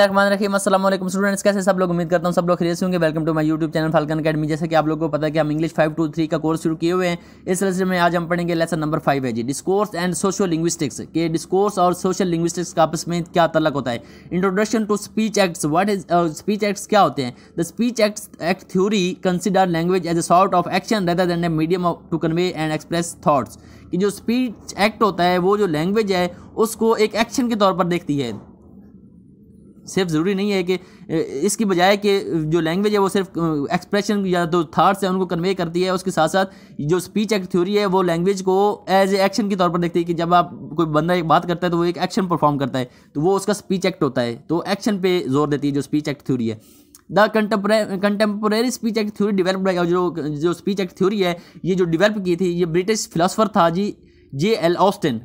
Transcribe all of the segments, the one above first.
रखिए असलम स्टूडेंट्स कैसे सब लोग उम्मीद करता हूँ सब लोग खरीद होंगे welcome to my YouTube channel Falcon Academy जैसे कि आप लोगों को पता है कि हम इंग्लिश फाइव टू थ्री का कोर्स शुरू किए हुए हैं इस सिलसिले में आज हम पढ़ेंगे लेसन नंबर फाइव है जी डिस्कोर्स एंड सोशल लिंग्विस्टिक्स के डिस्कोर्स और सोशल लिंग्विस्टिक्स का आपस में क्या तलक होता है introduction to speech acts what is speech acts क्या होते हैं the speech act act theory consider language as a sort of action rather than a medium to convey and express thoughts कि जो स्पीच एक्ट होता है वो जो language है उसको एक एक्शन के तौर पर देखती है सिर्फ ज़रूरी नहीं है कि इसकी बजाय कि जो लैंग्वेज है वो सिर्फ एक्सप्रेशन या जो थाट्स हैं उनको कन्वे करती है उसके साथ साथ जो स्पीच एक्ट थ्योरी है वो लैंग्वेज को एज एक्शन के तौर पर देखती है कि जब आप कोई बंदा एक बात करता है तो वो एक एक्शन परफॉर्म करता है तो वो उसका स्पीच एक्ट होता है तो एक्शन पर जोर देती है जो स्पीच एक्ट थ्योरी है the contemporary speech act theory develop जो जो स्पीच एक्ट थ्योरी है ये जो डिवेल्प की थी ये ब्रिटिश फिलासफर था जी जे एल ऑस्टिन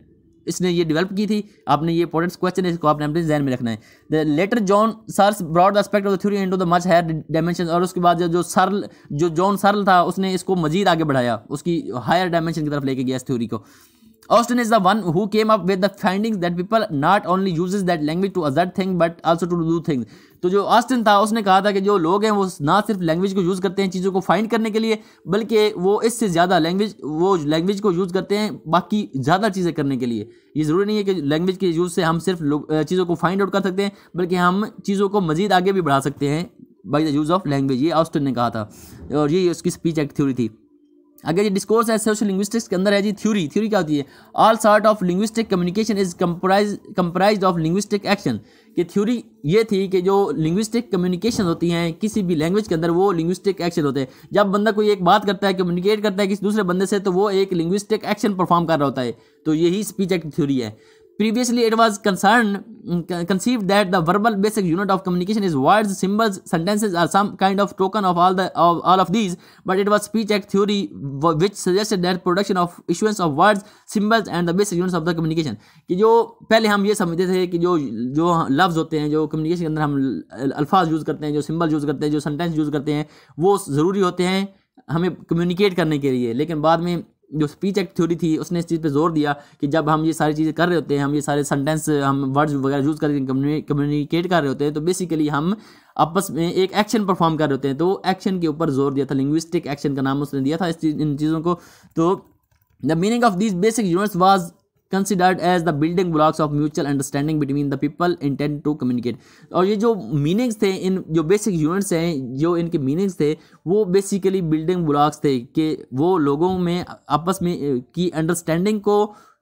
इसने ये डेवलप की थी आपने ये इंपॉर्टेंट क्वेश्चन है इसको आपने अपने जहन में रखना है the later John Searle's broad aspect of the theory into the much higher dimension और उसके बाद जो जो सरल जो जॉन सरल था उसने इसको मजीद आगे बढ़ाया उसकी हायर डायमेंशन की तरफ लेके गया इस थ्योरी को Austin is the one who came up with the findings that people not only uses that language to assert things but also to do things. तो जो ऑस्टिन था उसने कहा था कि जो लोग हैं वो ना सिर्फ लैंग्वेज को यूज़ करते हैं चीज़ों को फाइंड करने के लिए बल्कि वो इससे ज़्यादा लैंग्वेज वो लैंग्वेज को यूज़ करते हैं बाकी ज़्यादा चीज़ें करने के लिए ये ज़रूरी नहीं है कि लैंग्वेज के यूज़ से हम सिर्फ चीज़ों को फाइंड आउट कर सकते हैं बल्कि हम चीज़ों को मज़ीद आगे भी बढ़ा सकते हैं by the use of language ये ऑस्टिन ने कहा था और ये उसकी स्पीच एक्ट थ्योरी थी अगर ये डिस्कोर्स है सोशल लिंग्विस्टिक्स के अंदर है जी थ्योरी थ्योरी क्या होती है all sort of linguistic communication is comprise comprise of linguistic action कि थ्योरी ये थी कि जो लिंग्विस्टिक कम्युनिकेशन होती हैं किसी भी लैंग्वेज के अंदर वो लिंग्विस्टिक एक्शन होते हैं जब बंदा कोई एक बात करता है कम्युनिकेट करता है किसी दूसरे बंदे से तो वो एक लिंग्विस्टिक एक्शन परफॉर्म कर रहा होता है तो यही स्पीच एक्ट थ्योरी है previously it was concerned conceived that the verbal basic unit of communication is words symbols sentences or some kind of token of all the of all of these but it was speech act theory which suggested that production of issuance of words symbols and the basic units of the communication ki jo pehle hum ye samajhte the ki jo jo lafz hote hain jo communication ke andar hum alfaz use karte hain jo symbol use karte hain jo sentence use karte hain wo zaruri hote hain हमें communicate करने के लिए लेकिन बाद में जो speech act theory थी उसने इस चीज़ पे जोर दिया कि जब हम ये सारी चीज़ें कर रहे होते हैं हम ये सारे सेंटेंस हम वर्ड्स वगैरह यूज़ करके कम्युनिकेट कर रहे होते हैं तो बेसिकली हम आपस में एक एक्शन परफॉर्म कर रहे होते हैं तो एक्शन के ऊपर जोर दिया था लिंग्विस्टिक एक्शन का नाम उसने दिया था इस चीज़ इन चीज़ों को तो the meaning of this basic universe was considered as the building blocks of mutual understanding between the people intent to communicate और ये जो मीनिंग्स थे इन जो बेसिक यूनिट्स हैं जो इनके मीनिंग्स थे वो बेसिकली बिल्डिंग ब्लॉक्स थे कि वो लोगों में आपस में की अंडरस्टैंडिंग को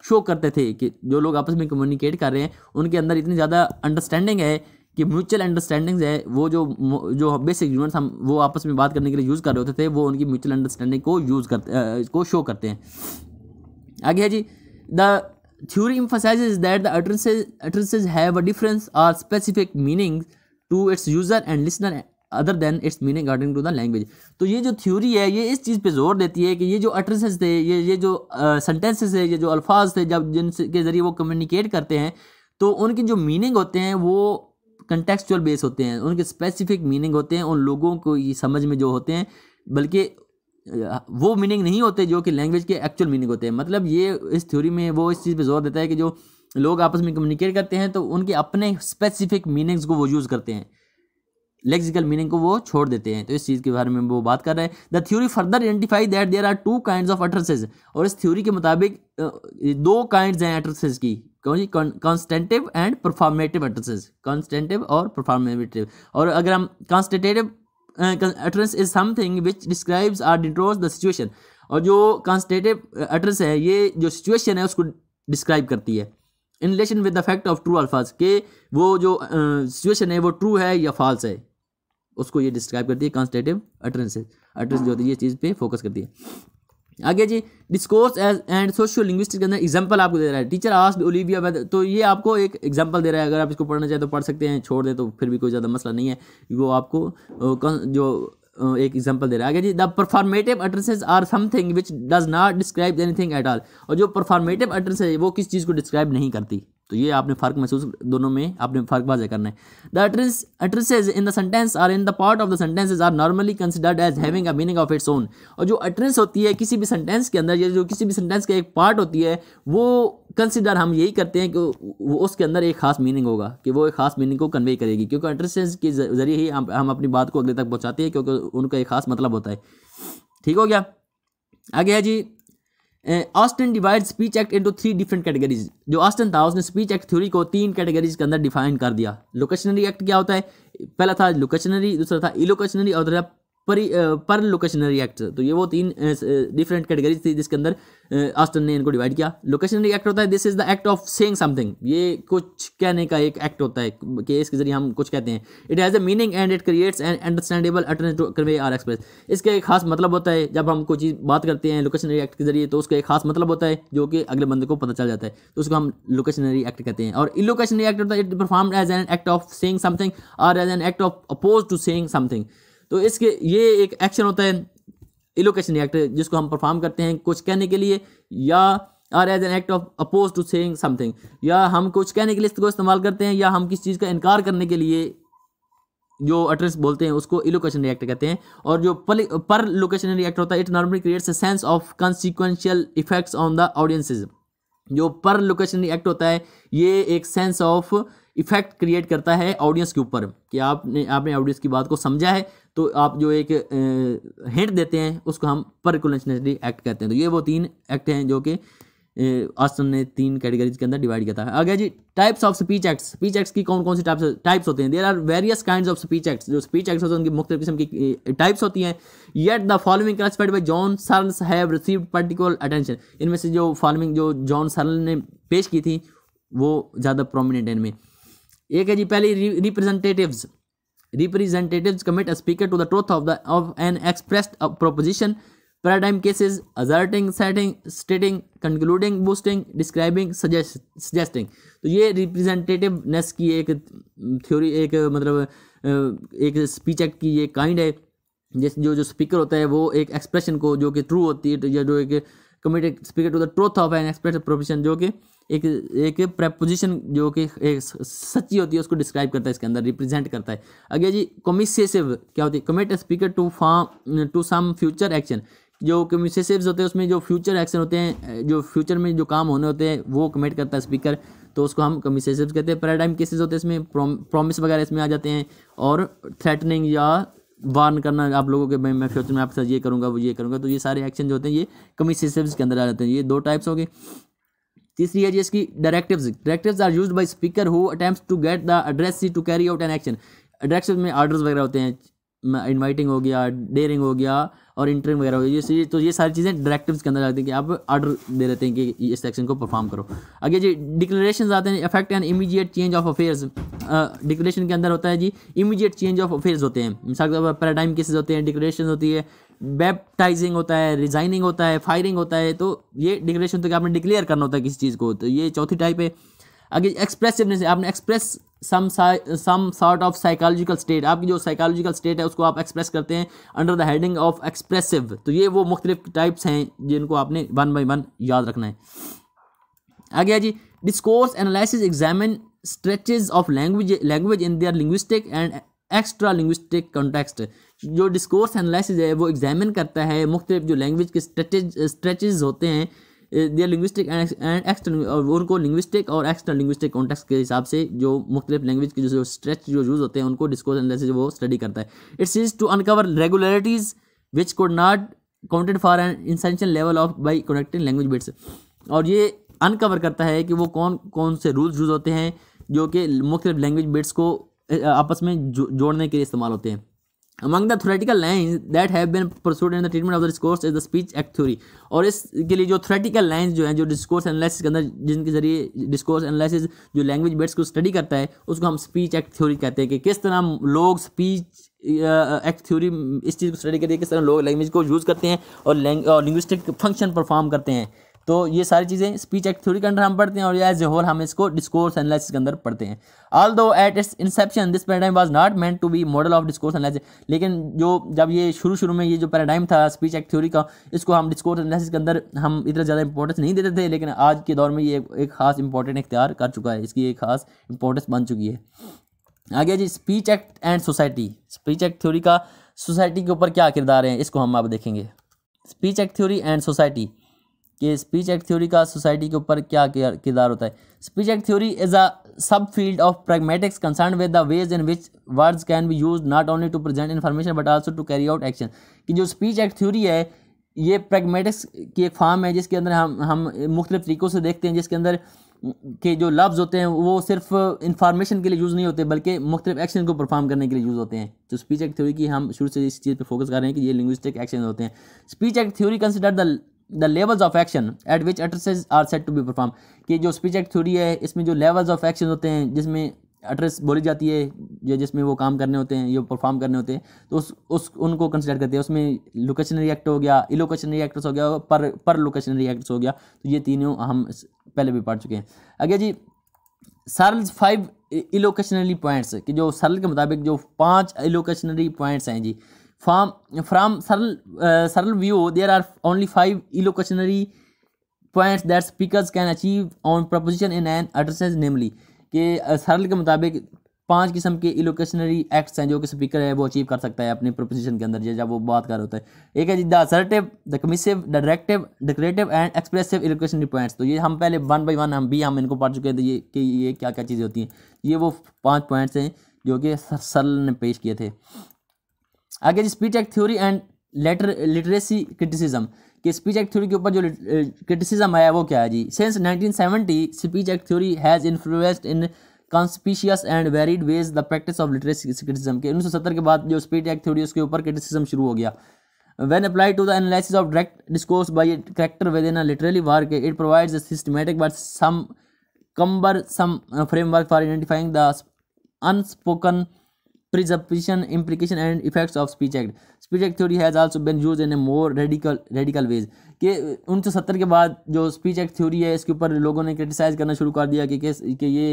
शो करते थे कि जो लोग आपस में कम्युनिकेट कर रहे हैं उनके अंदर इतनी ज़्यादा अंडरस्टैंडिंग है कि म्यूचुअल अंडरस्टैंडिंग्स है वो जो जो बेसिक यूनिट्स हम वो आपस में बात करने के लिए यूज़ कर रहे होते थे वो उनकी म्यूचुअल अंडरस्टैंडिंग को यूज़ करते इसको को शो करते हैं आगे है जी the theory emphasise that the utterances, utterances have a difference or specific meaning to its user other than its meaning according to the language तो ये जो थ्योरी है ये इस चीज़ पे जोर देती है कि ये जो अटरेंसेज थे ये ये जो सेंटेंसेस uh, है ये जो अल्फाज थे जब जिन के ज़रिए वो कम्युनिकेट करते हैं तो उनके जो मीनिंग होते हैं वो कंटेक्चुअल बेस होते हैं उनके स्पेसिफिक मीनिंग होते हैं उन लोगों को ये समझ में जो होते हैं बल्कि वो मीनिंग नहीं होते जो कि लैंग्वेज के एक्चुअल मीनिंग होते हैं मतलब ये इस थ्योरी में वो इस चीज़ पे जोर देता है कि जो लोग आपस में कम्युनिकेट करते हैं तो उनके अपने स्पेसिफिक मीनिंग्स को वो यूज़ करते हैं लेक्सिकल मीनिंग को वो छोड़ देते हैं तो इस चीज़ के बारे में वो बात कर रहे हैं the theory further identify that there are two kind of utterances और इस थ्योरी के मुताबिक दो काइंड हैं अटरसेज की कौन सी कॉन्स्टेंटिव एंड परफॉर्मेटिव अटरसेज कॉन्स्टेंटिव और परफॉर्मेटिव और अगर हम constative utterance is something which describes or distorts the situation और जो कॉन्स्टेटिव एटरेंस uh, है ये जो सिचुएशन है उसको डिस्क्राइब करती है in relation with the fact of true अल्फाज के वो जो सिचुएशन uh, है वो ट्रू है या फॉल्स है उसको ये डिस्क्राइब करती है कॉन्स्टेटिव अटरेंसेज अटरेंस जो होती है ये चीज़ पे फोकस करती है आगे जी discourse as and socio linguistic के अंदर एग्जाम्पल आपको दे रहा है टीचर आस्ट ओलिविया वेदर तो ये आपको एक एग्जाम्पल दे रहा है अगर आप इसको पढ़ना चाहें तो पढ़ सकते हैं छोड़ दें तो फिर भी कोई ज़्यादा मसला नहीं है वो आपको जो एक एग्जाम्पल दे रहा है आगे जी the performative utterances are something which does not describe anything at all और जो परफॉर्मेटिव अटरेंस है वो किस चीज़ को डिस्क्राइब नहीं करती तो ये आपने फ़र्क महसूस दोनों में आपने फ़र्क वाजह करना है the utterance utterances in the sentence are in the part of the sentences are normally considered as having a meaning of its own और जो अटरेंस होती है किसी भी सेंटेंस के अंदर या जो किसी भी सेंटेंस का एक पार्ट होती है वो कंसिडर हम यही करते हैं कि वो उसके अंदर एक खास मीनिंग होगा कि वो एक खास मीनिंग को कन्वे करेगी क्योंकि अटरेंसेज के जरिए ही हम, हम अपनी बात को अगले तक पहुँचाते हैं क्योंकि उनका एक खास मतलब होता है ठीक हो गया आगे है जी Austin divide speech act into three different categories जो ऑस्टन था उसने स्पीच एक्ट थ्योरी को तीन कैटेगरीज के अंदर डिफाइन कर दिया लोकेशनरी एक्ट क्या होता है पहला था लोकेशनरी दूसरा था इलोकेशनरी और पर पर लोकेशनरी एक्ट तो ये वो तीन डिफरेंट कैटेगरीज थी जिसके अंदर ऑस्टन ने इनको डिवाइड किया लोकेशनरी एक्ट होता है this is the act of saying something ये कुछ कहने का एक एक्ट होता है कि इसके जरिए हम कुछ कहते हैं it has a meaning and it creates an understandable utterance convey or express इसका एक खास मतलब होता है जब हम कोई चीज़ बात करते हैं लोकेशनरी एक्ट के जरिए तो उसका एक खास मतलब होता है जो कि अगले बंदे को पता चल जाता है तो उसको हम लोकेशनरी एक्ट कहते हैं और लोकेशनरी एक्ट होता है it perform as an act of saying something or as an act of opposed to saying something तो इसके ये एक एक्शन होता है इलोकेशन एक्ट जिसको हम परफॉर्म करते हैं कुछ कहने के लिए या or as an act of opposed to saying something या हम कुछ कहने के लिए इसको इस्तेमाल करते हैं या हम किसी चीज़ का इनकार करने के लिए जो अटरेंस बोलते हैं उसको इलोकेशन एक्ट कहते हैं और जो पर लोकेशन एक्ट होता है it normally creates a sense of consequential effects on the audiences जो पर लोकेशन एक्ट होता है ये एक सेंस ऑफ इफेक्ट क्रिएट करता है ऑडियंस के ऊपर कि आपने आपने ऑडियंस की बात को समझा है तो आप जो एक हिंट देते हैं उसको हम परकुलशनरी एक्ट कहते हैं तो ये वो तीन एक्ट हैं जो कि आसन ने तीन कैटेगरीज के अंदर डिवाइड किया था आगे जी types of speech acts speech acts की कौन कौन सी टाइप्स टाइप्स होते हैं there are various kind of speech acts जो स्पीच एक्ट्स होते हैं उनकी मुख्त किस्म की टाइप्स होती हैं yet the following classified by John Searle's have receive particular attention इनमें से जो फॉलोइंग जो जॉन सर्न ने पेश की थी वो ज़्यादा प्रोमिनेंट है इनमें एक है जी पहली representatives representatives commit speaker to the truth of the of an expressed proposition paradigm cases asserting setting stating concluding boosting describing suggesting तो ये रिप्रेजेंटेटिवनेस की एक थ्योरी mm, एक मतलब uh, एक स्पीच एक्ट की ये काइंड है जैसे जो जो स्पीकर होता है वो एक एक्सप्रेशन को जो कि ट्रू होती है या जो एक committed speaker to the truth of an express profession जो कि एक एक प्रपोजिशन जो कि एक सच्ची होती है उसको डिस्क्राइब करता है इसके अंदर रिप्रेजेंट करता है अगे जी कमिसेसिव क्या होती है commit speaker to form to some future action जो कमिसेसिव होते हैं उसमें जो फ्यूचर एक्शन होते हैं जो फ्यूचर में जो काम होने होते हैं वो कमिट करता है स्पीकर तो उसको हम कमिसेसिव कहते हैं पैराडाइम केसेस होते हैं इसमें प्रॉमिस वगैरह इसमें आ जाते हैं और थ्रेटनिंग या वार्न करना आप लोगों के मैं फ्यूचर में आपके साथ ये करूँगा वो ये करूँगा तो ये सारे एक्शन जो होते हैं ये कमी कमिशेसिव्स के अंदर आ जाते हैं ये दो टाइप्स हो गए तीसरी है जी इसकी directives directives are use by speaker who attempt to get the address to carry out an action directive में ऑर्डर्स वगैरह होते हैं इन्वाइटिंग हो गया डेयरिंग हो गया और इंटरिंग वगैरह हो गया ये तो ये सारी चीज़ें डायरेक्टिव्स के अंदर आती हैं कि आप ऑर्डर दे रहते हैं कि इस सेक्शन को परफॉर्म करो आगे जी डिक्लेरेशन आते हैं effect and immediate change of affairs declaration के अंदर होता है जी इमीडिएट चेंज ऑफ अफेयर्स होते हैं मिसाल के तौर पैराडाइम केसेज होते हैं डिक्लेरेशन होती है बैप्टाइजिंग होता है रिजाइनिंग होता है फायरिंग होता है तो ये डिक्लेरेशन तो कि आपने डिक्लेयर करना होता है किसी चीज़ को तो ये चौथी टाइप है आगे एक्सप्रेसिवनेस आपने express some some sort of psychological state आपकी जो साइकोलॉजिकल स्टेट है उसको आप एक्सप्रेस करते हैं under the heading of expressive तो ये वो मुख्तलिफ टाइप्स हैं जिनको आपने वन बाई वन याद रखना है आगे है जी discourse analysis examine stretches of language language in their linguistic and extra linguistic context जो डिस्कोर्स एनालिसिस है वो एग्जामिन करता है मुख्तलिफ जो लैंग्वेज के स्ट्रेचेज स्ट्रेचेज होते हैं देयर लिंग्विस्टिक एंड एक्सटर्नल उनको लिंग्विस्टिक और एक्सटर्नल लिंग्विस्टिक कॉन्टेक्स के हिसाब से जो मुख्तलिफ लैंग्वेज के जो स्ट्रेच जो यूज़ होते हैं उनको डिस्कोर्स एनालिसिस वो स्टडी करता है it's is to uncover regularities which could not counted for an essential level of by connecting language bits और ये अनकवर करता है कि वो कौन कौन से रूल्स यूज़ होते हैं जो कि मुख्तलिफ लैंग्वेज बिट्स को आपस में जोड़ने के लिए इस्तेमाल होते हैं among the theoretical line that have been pursued in the treatment of the discourse is the speech act theory और इसके लिए जो थोरेटिकल लाइन जो है जो डिस्कोर्स एनालिसिस के अंदर जिनके जरिए डिस्कोर्स एनालिसिस जो लैंग्वेज बेट्स को स्टडी करता है उसको हम स्पीच एक्ट थ्योरी कहते हैं कि किस तरह लोग स्पीच एक्ट थ्योरी इस चीज़ को स्टडी करते हैं किस तरह लोग लैंग्वेज को यूज़ करते हैं और लैंग्वेज लिंग्विस्टिक फंक्शन परफॉर्म करते हैं तो ये सारी चीज़ें स्पीच एक्ट थ्योरी के अंदर हम पढ़ते हैं और एज ए होल हम इसको डिस्कोर्स एनालिसिस के अंदर पढ़ते हैं although at its inception this paradigm was not meant to be model of discourse analysis लेकिन जो जब ये शुरू शुरू में ये जो पैराडाइम था स्पीच एक्ट थ्योरी का इसको हम डिस्कोर्स एनालिसिस के अंदर हम इतना ज़्यादा इंपॉर्टेंस नहीं देते थे लेकिन आज के दौर में ये एक खास इंपॉर्टेंट इख्तियार कर चुका है इसकी एक खास इंपॉर्टेंस बन चुकी है आगे जी speech act and society speech act theory का सोसाइटी के ऊपर क्या किरदार है इसको हम आप देखेंगे speech act theory and society कि स्पीच एक्ट थ्योरी का सोसाइटी के ऊपर क्या किरदार होता है speech act theory is a sub field of pragmatics concern with the ways in which words can be use not only to present information but also to carry out action कि जो speech act theory है ये pragmatics की एक farm है जिसके अंदर हम हम मुख्तलिफ तरीक़ों से देखते हैं जिसके अंदर के जो लफ्ज़ होते हैं वो सिर्फ इन्फॉर्मेशन के लिए यूज़ नहीं होते बल्कि मुख्तलिफ एक्शन को परफॉर्म करने के लिए यूज़ होते हैं तो स्पीच एक्ट थ्योरी की हम शुरू से इस चीज़ पर फोकस कर रहे हैं कि ये लिंग्विस्टिक एक्शन होते हैं speech act theory consider the the levels of action at which utterances are set to be perform कि जो स्पीच एक्ट थ्योरी है इसमें जो लेवल्स ऑफ एक्शन होते हैं जिसमें एड्रेस बोली जाती है या जिसमें वो काम करने होते हैं या परफॉर्म करने होते हैं तो उस उस उनको कंसिडर करते हैं उसमें लोकेशनरी एक्ट हो गया इलोकेशनरी एक्टर्स हो गया पर पर लोकेशनरी एक्टर्स हो गया तो ये तीनों हम पहले भी पढ़ चुके हैं अगे जी सरल फाइव इलोकेशनरी पॉइंट्स कि जो सरल के मुताबिक जो पांच इलोकेशनरी पॉइंट्स हैं जी from from Searle uh, view view there are only five elocutionary points that speaker can achieve on proposition in an addressee namely के सरल के मुताबिक पांच किस्म के इलोकेशनरी एक्ट्स हैं जो कि स्पीकर है वो अचीव कर सकता है अपने प्रोपोजिशन के अंदर जब वो बात कर होता है एक है जी assertive the commissive the directive declarative and expressive illocutionary points तो ये हम पहले वन बाई वन हम भी हम इनको पढ़ चुके तो ये कि ये क्या क्या चीज़ें होती हैं ये वो पाँच पॉइंट्स हैं जो कि सरल ने पेश किए थे आगे जी speech act theory and later literary criticism कि स्पीच एक्ट थ्योरी के ऊपर जो क्रिटिसिज्म आया वो क्या है जी since 1970 speech act theory has influenced in conspicuous and varied ways the practice of literary criticism के उन्नीस के बाद जो स्पीच एक्ट थ्योरी उसके ऊपर क्रिटिसिज्म शुरू हो गया when apply to the analysis of direct discourse by character within literary work it provides a systematic but some cumbersome framework for identifying the unspoken presupposition implication and effects of speech act speech act theory has also been use in a more radical radical ways के उन्नीस सौ सत्तर के बाद जो speech act theory है इसके ऊपर लोगों ने क्रिटिसाइज करना शुरू कर दिया कि ये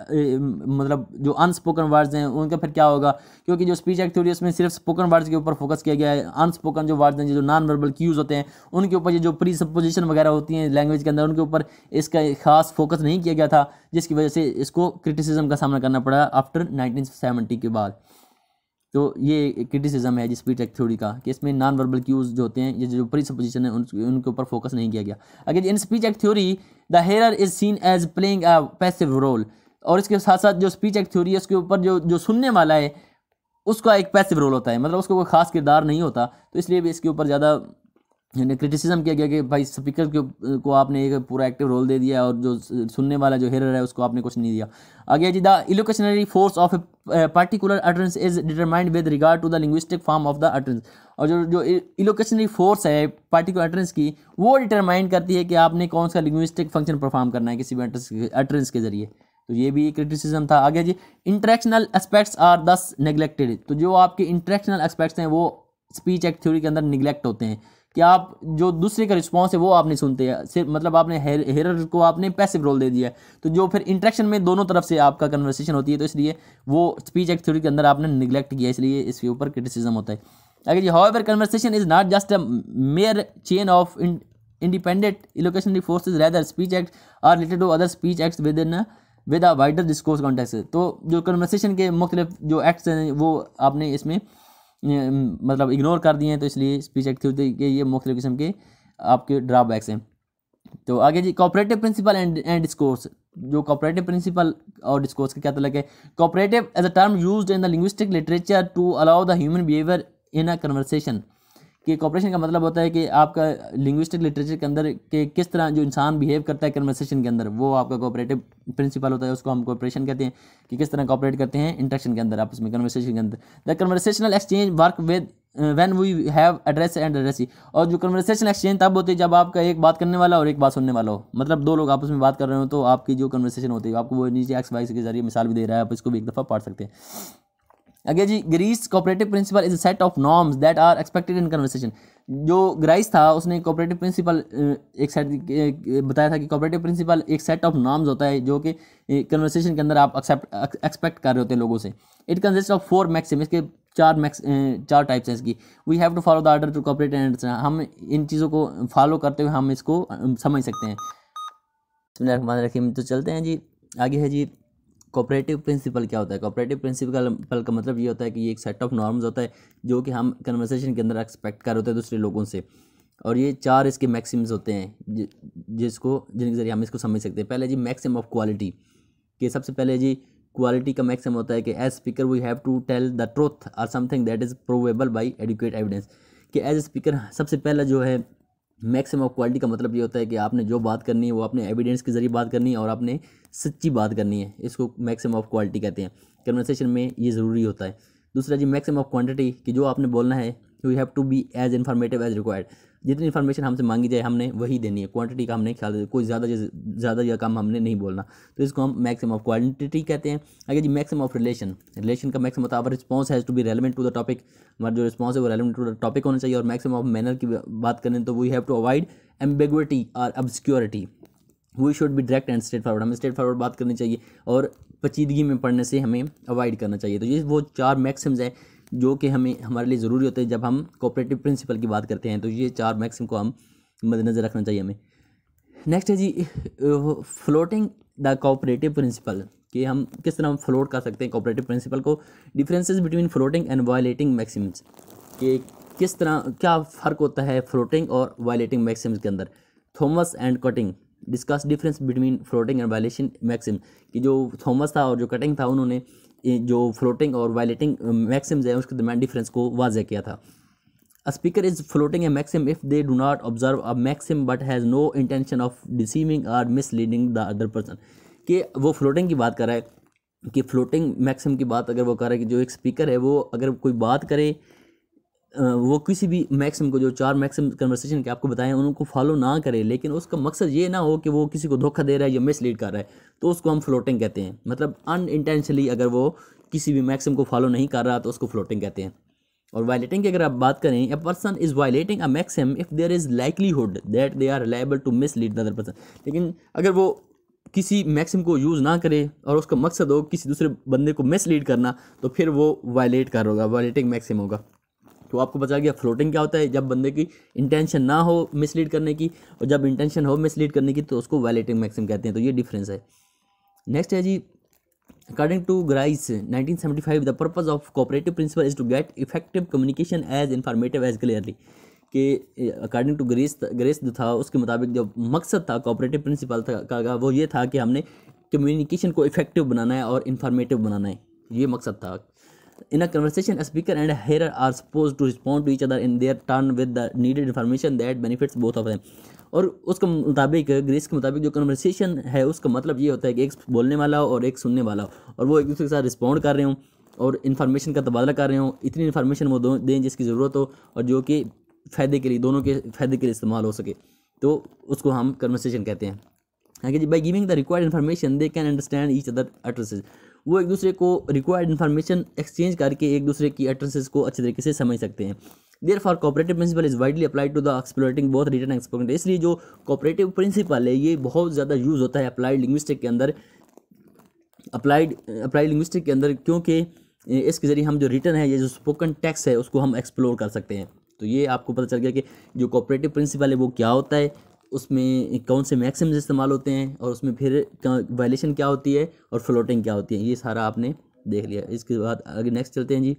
मतलब जो अनस्पोकन वर्ड्स हैं उनका फिर क्या होगा क्योंकि जो स्पीच एक्ट थ्योरी उसमें सिर्फ स्पोकन वर्ड्स के ऊपर फोकस किया गया है अनस्पोकन जो वर्ड्स हैं जो नॉन वर्बल क्यूज होते हैं उनके ऊपर जो प्री सपोजिशन वगैरह होती हैं लैंग्वेज के अंदर उनके ऊपर इसका खास फोकस नहीं किया गया था जिसकी वजह से इसको क्रिटिसिज्म का सामना करना पड़ा आफ्टर नाइनटीन के बाद तो ये क्रिटिसिज्म है जिस स्पीच एक्ट थ्योरी का कि इसमें नॉन वर्बल क्यूज जो होते हैं ये जो प्री सपोजिशन है उन, उनके ऊपर फोकस नहीं किया गया अगर in speech act theory the hearer is seen as playing a passive role और इसके साथ साथ जो स्पीच एक्ट थ्योरी है उसके ऊपर जो जो सुनने वाला है उसका एक पैसिव रोल होता है मतलब उसका कोई खास किरदार नहीं होता तो इसलिए भी इसके ऊपर ज़्यादा यानी क्रिटिसिज्म किया गया कि भाई स्पीकर के को आपने एक पूरा एक्टिव रोल दे दिया और जो सुनने वाला जो हेरर है उसको आपने कुछ नहीं दिया आगे जी the illocutionary force of a particular utterance is determined with regard to the linguistic form of the utterance और जो जो इलोकेशनरी फोर्स है पार्टिकुलर अटरेंस की वो डिटरमाइंड करती है कि आपने कौन सा लिंग्विस्टिक फंक्शन परफॉर्म करना है किसी भी अटरेंस के जरिए तो ये भी क्रिटिसिज्म था आगे जी interactional aspects are thus neglected तो जो आपके इंटरेक्शनल एस्पेक्ट्स हैं वो स्पीच एक्ट थ्योरी के अंदर निगलेक्ट होते हैं कि आप जो दूसरे का रिस्पॉन्स है वो आप नहीं सुनते हैं सिर्फ मतलब आपने हेर, हेरर को आपने पैसिव रोल दे दिया तो जो फिर इंट्रैक्शन में दोनों तरफ से आपका कन्वर्सेशन होती है तो इसलिए वो स्पीच एक्ट थ्योरी के अंदर आपने निगलेक्ट किया इसलिए इसके ऊपर क्रिटिसिज्म होता है अगर जी how conversation is not just a mere chain of independent illocutionary forces rather speech act are related to other speech acts with in with a wider discourse context तो जो कन्वर्सेशन के मुख्तलिफ जो एक्ट्स हैं वो आपने इसमें मतलब इग्नोर कर दिए हैं तो इसलिए स्पीच एक्टिविटी के ये मुख्तु किस्म के आपके ड्रॉबैक्स हैं तो आगे जी cooperative principle and and discourse जो कॉपरेटिव प्रिंसिपल और डिस्कोर्स का क्या तलक है cooperative as a term use in the linguistic literature to allow the human behaviour in a conversation कि कॉपरेशन का मतलब होता है कि आपका लिंग्विस्टिक लिटरेचर के अंदर के किस तरह जो इंसान बिहेव करता है कन्वर्सेशन के अंदर वो आपका कॉपरेटिव प्रिंसिपल होता है उसको हम कॉपरेशन कहते हैं कि किस तरह कॉपरेट करते हैं इंटरेक्शन के अंदर आपस में कन्वर्सेशन के अंदर the conversational exchange work with when we have address and address और जो कन्वर्सेशन एक्सचेंज तब होती है जब आपका एक बात करने वाला और एक बात सुनने वाला हो मतलब दो लोग आपस में बात कर रहे हो तो आपकी जो कन्वर्सेशन होती है आपको वो नीचे एक्स वाइस के जरिए मिसाल भी दे रहा है आप इसको भी एक दफ़ा पढ़ सकते हैं आगे जी Grice cooperative principle is a set of norms that are expected in conversation जो ग्राइस था उसने कॉपरेटिव प्रिंसिपल एक सेट बताया था कि कॉपरेटिव प्रिंसिपल एक सेट ऑफ नॉर्म्स होता है जो कि कन्वर्सेशन के अंदर आप एक्सेप्ट एक्सपेक्ट कर रहे होते हैं लोगों से it consist of four maxim इसके चार मैक्स चार टाइप्स हैं इसकी we have to follow the order to cooperate and हम इन चीज़ों को फॉलो करते हुए हम इसको समझ सकते हैं तो चलते हैं जी आगे है जी कॉपरेटिव प्रिंसिपल क्या होता है कॉपरेटिव प्रिंसिपल का मतलब ये होता है कि ये एक सेट ऑफ नॉर्म्स होता है जो कि हम कन्वर्सेशन के अंदर एक्सपेक्ट कर होते हैं दूसरे लोगों से और ये चार इसके मैक्सिम्स होते हैं जिसको जिनके ज़रिए हम इसको समझ सकते हैं पहले जी मैक्सिम ऑफ क्वालिटी कि सबसे पहले जी क्वालिटी का मैक्सिम होता है कि as speaker we have to tell the truth or something that is provable by adequate evidence कि एज ए स्पीकर सबसे पहला जो है मैक्सिमम ऑफ क्वालिटी का मतलब ये होता है कि आपने जो बात करनी है वो आपने एविडेंस के ज़रिए बात करनी है और आपने सच्ची बात करनी है इसको मैक्सिमम ऑफ क्वालिटी कहते हैं कन्वर्सेशन में ये ज़रूरी होता है दूसरा जी मैक्सिमम ऑफ क्वांटिटी कि जो आपने बोलना है we have to be as informative as required जितनी इन्फॉर्मेशन हमसे मांगी जाए हमने वही देनी है क्वांटिटी का हमने ख्याल कोई ज़्यादा ज़्यादा या कम हमने नहीं बोलना तो इसको हम मैक्सिमम ऑफ क्वांटिटी कहते हैं अगर जी मैक्सिमम ऑफ रिलेशन रिलेशन का मैक्सिमम होता है response has to be relevant to the topic हमारा जो रिस्पॉस है वो रेलिवेंट टू द टॉपिक होना चाहिए और मैक्सिमम ऑफ मैनर की बात करें तो we have to avoid ambiguity और obscurity we should be direct and straightforward हमें स्ट्रेट फॉरवर्ड बात करनी चाहिए और पचीदगी में पढ़ने से हमें अवॉइड करना चाहिए तो ये वो चार मैक्सिम्स हैं जो कि हमें हमारे लिए ज़रूरी होते हैं जब हम कोऑपरेटिव प्रिंसिपल की बात करते हैं तो ये चार मैक्सिम को हम मद्देनज़र रखना चाहिए हमें नेक्स्ट है जी फ्लोटिंग द कोऑपरेटिव प्रिंसिपल कि हम किस तरह फ्लोट कर सकते हैं कोऑपरेटिव प्रिंसिपल को differences between flouting and violating maxims कि किस तरह क्या फ़र्क होता है फ्लोटिंग और वायलेटिंग मैक्सिम्स के अंदर Thomas and Cutting discuss difference between flouting and violation maxim कि जो थॉमस था और जो कटिंग था उन्होंने जो फ्लोटिंग और वायलेटिंग मैक्सिम है उसके दरमियान डिफरेंस को वाजह किया था a speaker is flouting a maxim if they do not observe a maxim but has no intention of deceiving or misleading the other person कि वो फ्लोटिंग की बात कर रहा है कि फ्लोटिंग मैक्सिम की बात अगर वो कर रहा है कि जो एक स्पीकर है वो अगर कोई बात करे वो किसी भी मैक्सिम को जो चार मैक्सिम कन्वर्सेशन के आपको बताएं उनको फॉलो ना करें लेकिन उसका मकसद ये ना हो कि वो किसी को धोखा दे रहा है या मिसलीड कर रहा है तो उसको हम फ्लोटिंग कहते हैं मतलब अन इंटेंशली अगर वो किसी भी मैक्सिम को फॉलो नहीं कर रहा तो उसको फ्लोटिंग कहते हैं और वायलेटिंग की अगर आप बात करें a person is violating a maxim if there is likelihood that they are liable to mislead other person लेकिन अगर वो किसी मैक्सिम को यूज़ ना करे और उसका मकसद हो किसी दूसरे बंदे को मिसलीड करना तो फिर वो वायलेट कर होगा वायलेटिंग मैक्सिम होगा तो आपको बता गया फ्लोटिंग क्या होता है जब बंदे की इंटेंशन ना हो मिसलीड करने की और जब इंटेंशन हो मिसलीड करने की तो उसको वैलेटिंग मैक्सिम कहते हैं तो ये डिफरेंस है नेक्स्ट है जी Grice nineteen seventy 1975, the purpose of cooperative principle is to get effective communication as informative as clearly कि अकॉर्डिंग टू ग्रेस ग्रेस जो था उसके मुताबिक जो मकसद था कोऑपरेटिव प्रिंसिपल था का वो ये था कि हमने कम्युनिकेशन को इफेक्टिव बनाना है और इन्फॉर्मेटिव बनाना है ये मकसद था in a conversation, a speaker and a hearer are supposed to respond to each other in their turn with the needed information that benefits both of them. और उसके मुताबिक ग्रीस के मुताबिक जो कन्वर्सेशन है उसका मतलब ये होता है कि एक बोलने वाला हो और एक सुनने वाला हो और वो एक दूसरे के साथ रिस्पॉन्ड कर रहे हो और इन्फॉर्मेशन का तबादला कर रहे हो इतनी इन्फॉर्मेशन वो दें जिसकी ज़रूरत हो और जो कि फ़ायदे के लिए दोनों के फ़ायदे के लिए इस्तेमाल हो सके तो उसको हम कन्वर्सेशन कहते हैं आगे जी by giving the required information they can understand each other addressees वो एक दूसरे को रिक्वायर्ड इन्फॉर्मेशन एक्सचेंज करके एक दूसरे की एड्रेसेज को अच्छे तरीके से समझ सकते हैं therefore cooperative principle is widely applied to the exploring बहुत रिटर्न एक्सपोर्ट इसलिए जो कॉपरेटिव प्रिंसिपल है ये बहुत ज़्यादा यूज़ होता है अप्लाइड लिंग्विस्टिक के अंदर अप्लाइड अप्लाइड लिंग्विस्टिक के अंदर क्योंकि इसके ज़रिए हम जो रिटर्न है ये जो स्पोकन टैक्स है उसको हम एक्सप्लोर कर सकते हैं तो ये आपको पता चल गया कि जो कॉपरेटिव प्रिंसिपल है वो क्या होता है उसमें कौन से मैक्सिम इस्तेमाल होते हैं और उसमें फिर वायलेशन क्या होती है और फ्लोटिंग क्या होती है ये सारा आपने देख लिया इसके बाद आगे नेक्स्ट चलते हैं जी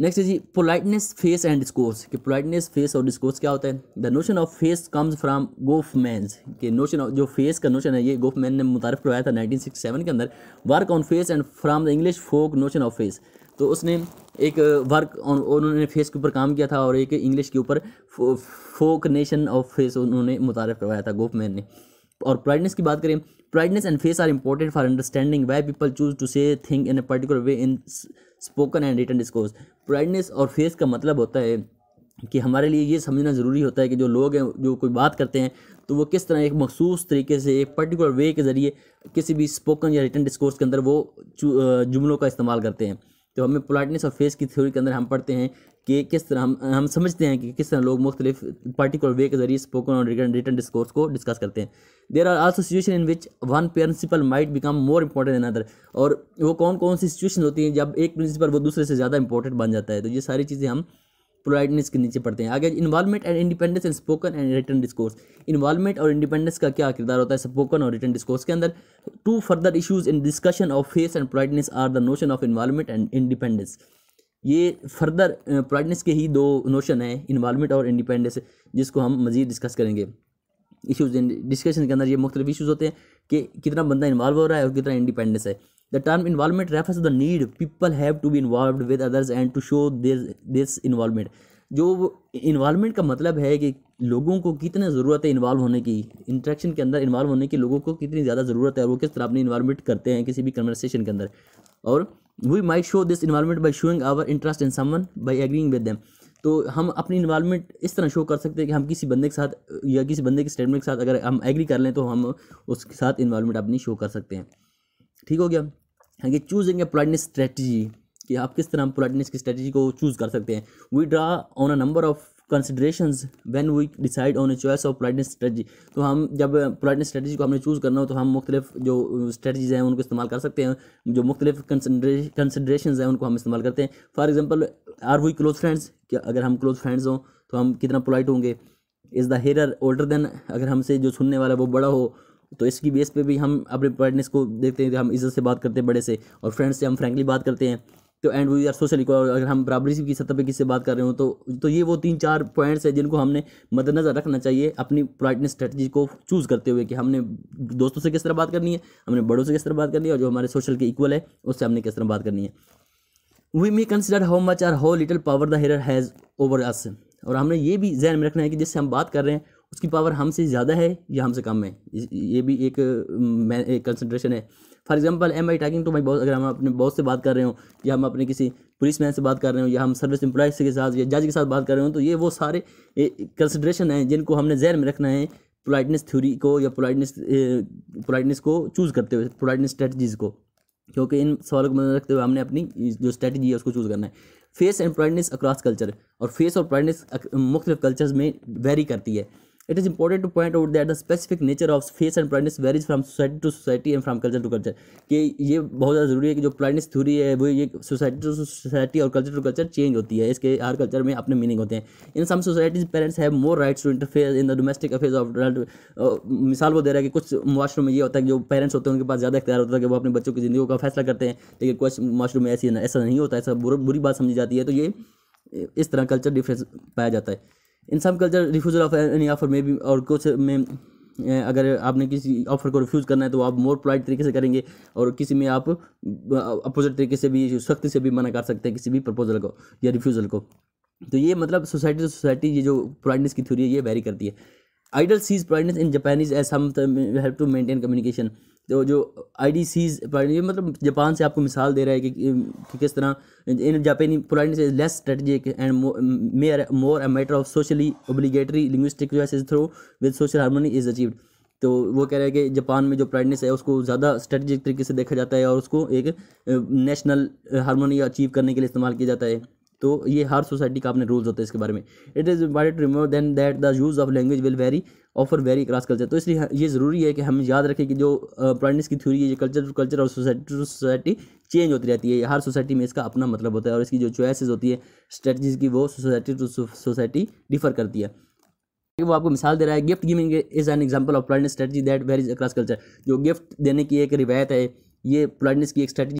नेक्स्ट जी पोलाइटनेस फेस एंड डिस्कोर्स कि पोलाइटनेस फेस और डिस्कोर्स क्या होता है the notion of face comes from Goffman's के नोशन ऑफ जो फेस का नोशन है ये गोफ मैन ने मुतारफ करवाया था 1967 के अंदर work on face and from the English folk notion of face तो उसने एक वर्क उन्होंने फेस के ऊपर काम किया था और एक इंग्लिश के ऊपर फोक नेशन ऑफ फेस उन्होंने मुतार करवाया था गोपमैन ने और प्राइडनेस की बात करें politeness and face are important for understanding why people choose to say think in a particular way in spoken and written discourse politeness और फेस का मतलब होता है कि हमारे लिए ये समझना ज़रूरी होता है कि जो लोग हैं जो कोई बात करते हैं तो वो किस तरह एक मखसूस तरीके से एक पर्टिकुलर वे के ज़रिए किसी भी स्पोकन या रिटर्न डिस्कोर्स के अंदर वो जुमलों का इस्तेमाल करते हैं जब तो हमें पोलाइटनेस और फेस की थ्योरी के अंदर हम पढ़ते हैं कि किस तरह हम हम समझते हैं कि किस तरह लोग मुख्तलिफ पर्टिकुलर वे के जरिए स्पोकन और रिटर्न डिस्कोर्स को डिस्कस करते हैं there are also situation in which one principle might become more important another other और वो कौन कौन सी सिचुएशन होती हैं जब एक प्रिंसिपल वो दूसरे से ज़्यादा इंपॉर्टेंट बन जाता है तो ये सारी चीज़ें हम पोलाइटनेस के नीचे पढ़ते हैं आगे involvement and independence and spoken and written discourse involvement और इंडिपेंडेंस का क्या किरदार होता है स्पोकन और रिटर्न डिस्कोर्स के अंदर two further issues in discussion of face and politeness are the notion of involvement and independence ये फर्दर पोलाइटनेस के ही दो नोशन हैं इन्वॉलमेंट और इंडिपेंडेंस जिसको हम मजीद डिस्कस करेंगे इशूज़ डिस्कशन के अंदर ये मुख्तलिफ इशूज़ होते हैं कि कितना बंदा इन्वॉल्व हो रहा है और कितना इंडिपेंडेंस है The term involvement refers to the need people have to be involved with others and to show their this involvement. जो इन्वालमेंट का मतलब है कि लोगों को कितना ज़रूरत है इन्वॉल्व होने की इंट्रैक्शन के अंदर इन्वाल्व होने की लोगों को कितनी ज़्यादा ज़रूरत है और वो किस तरह अपनी इन्वालमेंट करते हैं किसी भी कन्वर्सेशन के अंदर और we may show this involvement by showing our interest in someone by agreeing with them तो हम अपनी इन्वालमेंट इस तरह शो कर सकते हैं कि हम किसी बंदे के साथ या किसी बंदे के स्टेटमेंट के साथ अगर हम एग्री कर लें तो हम उसके साथ इन्वालमेंट अपनी शो कर सकते हैं ठीक हो गया आगे चूजिंग ए पोलाइटनेस स्ट्रेटजी कि आप किस तरह पोलाइटनेस की स्ट्रेटजी को चूज़ कर सकते हैं we draw on a number of consideration when we decide on a choice of politeness strategy तो हम जब पोलाइटनेस स्ट्रेटजी को हमने चूज़ करना हो तो हम मुख्तलिफ जो स्ट्रेटजीज़ हैं उनको इस्तेमाल कर सकते हैं जो मुख्तलिफ कंसिडरेशन हैं उनको हम इस्तेमाल करते हैं for example are we close friends क्या अगर हम क्लोज फ्रेंड्स हों तो हम कितना पोलाइट होंगे is the hearer older than अगर हमसे जो सुनने वाला है वो बड़ा हो तो इसकी बेस पे भी हम अपने पार्टनर्स को देखते हैं तो हम इज्जत से बात करते हैं बड़े से और फ्रेंड्स से हम फ्रेंकली बात करते हैं तो and we are social equal अगर हम बराबरी की सतह पे किससे बात कर रहे हो तो तो ये वो तीन चार पॉइंट्स हैं जिनको हमने मद्देनज़र रखना चाहिए अपनी पार्टनर स्ट्रेटजी को चूज़ करते हुए कि हमने दोस्तों से किस तरह बात करनी है हमने बड़ों से किस तरह बात करनी है और जो हमारे सोशल के इक्वल है उससे हमने किस तरह बात करनी है we may consider how much or how little power the hearer has over us और हमने ये भी जहन में रखना है कि जिससे हम बात कर रहे हैं उसकी पावर हमसे ज़्यादा है या हमसे कम है ये भी एक कंसनट्रेशन है for example am I talking to my boss अगर हम अपने बॉस से बात कर रहे हो या हम अपने किसी पुलिस मैन से बात कर रहे हो या हम सर्विस एम्प्लॉय के साथ या जज के साथ बात कर रहे हो तो ये वो सारे कंसिड्रेशन हैं जिनको हमने जहन में रखना है पोलाइटनेस थ्योरी को या पोलाइटनेस पोलाइटनेस को चूज़ करते हुए पोलाइटनेस स्ट्रेटजीज को क्योंकि इन सवालों को मदद रखते हुए हमने अपनी जो स्ट्रैटी है उसको चूज़ करना है face and politeness across culture और फेस और पोलाइटनेस मुख्तलिफ कल्चर्स में वेरी करती है it is important to point out that the specific nature of face and politeness varies from society to society and from culture to culture कि ये बहुत ज़्यादा ज़रूरी है कि जो प्राइनेस थ्योरी है वो ये सोसाइटी टू सोसाइटी और कल्चर टू कल्चर चेंज होती है इसके हर कल्चर में अपने मीनिंग होते हैं in some societies parents have more rights to interfere in the domestic affairs of मिसाल वो दे रहा है कि कुछ माशरूम में ये होता है कि जो पेरेंट्स होते हैं उनके पास ज़्यादा इख्तियार होता है कि वो अपने बच्चों की ज़िंदगी का फैसला करते हैं लेकिन कुछ माशरूम में ऐसी ऐसा नहीं होता ऐसा बुरी बात समझी जाती है तो ये इस तरह कल्चर डिफरेंस पाया जाता है in some culture refusal of any offer में भी और कुछ में अगर आपने किसी ऑफर को रिफ्यूज़ करना है तो आप मोर पोलाइट तरीके से करेंगे और किसी में आप अपोजिट तरीके से भी सख्ती से भी मना कर सकते हैं किसी भी प्रपोजल को या रिफ्यूज़ल को तो ये मतलब सोसाइटी टू सोसाइटी ये जो पोलाइटनेस की थ्योरी है ये वेरी करती है idle sees politeness in Japanese as some help to maintain communication तो जो आई डी सीज ये मतलब जापान से आपको मिसाल दे रहा है कि, कि किस तरह इन Japanese politeness less strategic and mayor more a matter of socially obligatory linguistic choices through with social harmony is achieved तो वो कह रहे हैं कि जापान में जो प्राइडनेस है उसको ज़्यादा स्ट्रेटजिक तरीके से देखा जाता है और उसको एक नेशनल हारमोनी अचीव करने के लिए इस्तेमाल किया जाता है तो ये हर सोसाइटी का अपने रूल्स होते हैं इसके बारे में it is important to remember then that the use of language will vary offer vary cross culture तो इसलिए हाँ, ये ज़रूरी है कि हम याद रखें कि जो ब्राइटनेस की थ्योरी है ये कल्चर टू कल्चर और सोसाइटी टू सोसाइटी चेंज होती रहती है हर सोसाइटी में इसका अपना मतलब होता है और इसकी जो चॉइसेस होती है स्ट्रेटजीज की वो सोसाइटी टू सोसाइटी डिफर करती है वो आपको मिसाल दे रहा है gift giving is an example of politeness strategy that varies across culture जो गिफ्ट देने की एक रिवायत है ये प्लाइटनेस की एक स्ट्रेटजी